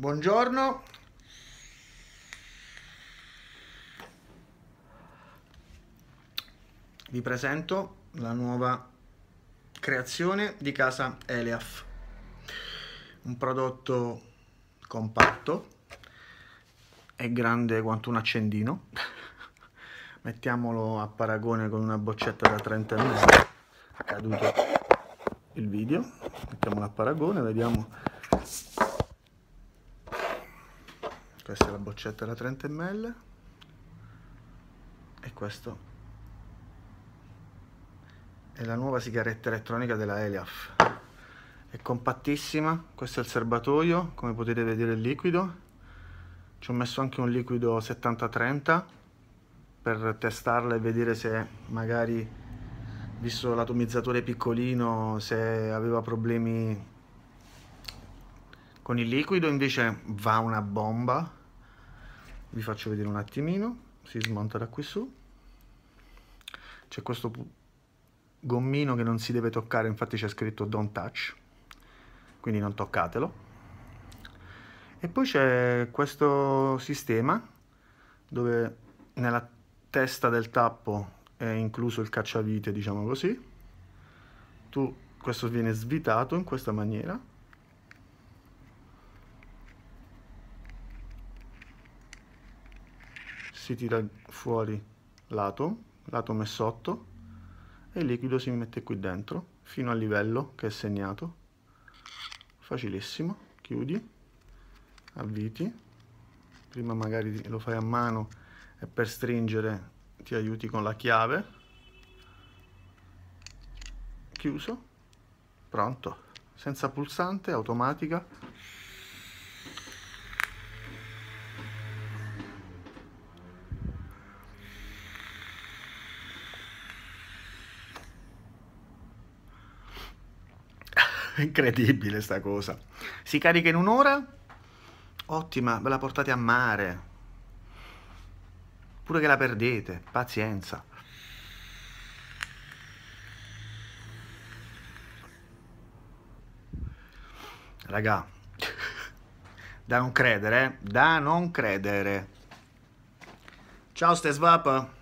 Buongiorno. Vi presento la nuova creazione di casa Eleaf. Un prodotto compatto, è grande quanto un accendino. Mettiamolo a paragone con una boccetta da 30 ml. È caduto il video. Mettiamolo a paragone, vediamo questa è la boccetta da 30 ml e questo è la nuova sigaretta elettronica della Eliaf è compattissima questo è il serbatoio come potete vedere il liquido ci ho messo anche un liquido 70-30 per testarla e vedere se magari visto l'atomizzatore piccolino se aveva problemi con il liquido invece va una bomba vi faccio vedere un attimino si smonta da qui su c'è questo gommino che non si deve toccare infatti c'è scritto don't touch quindi non toccatelo e poi c'è questo sistema dove nella testa del tappo è incluso il cacciavite diciamo così tu questo viene svitato in questa maniera si tira fuori lato, lato messotto e il liquido si mette qui dentro fino al livello che è segnato. Facilissimo, chiudi, avviti, prima magari lo fai a mano e per stringere ti aiuti con la chiave, chiuso, pronto, senza pulsante, automatica, incredibile sta cosa. Si carica in un'ora, ottima, ve la portate a mare, pure che la perdete, pazienza. Raga, da non credere, eh, da non credere. Ciao Stesvap!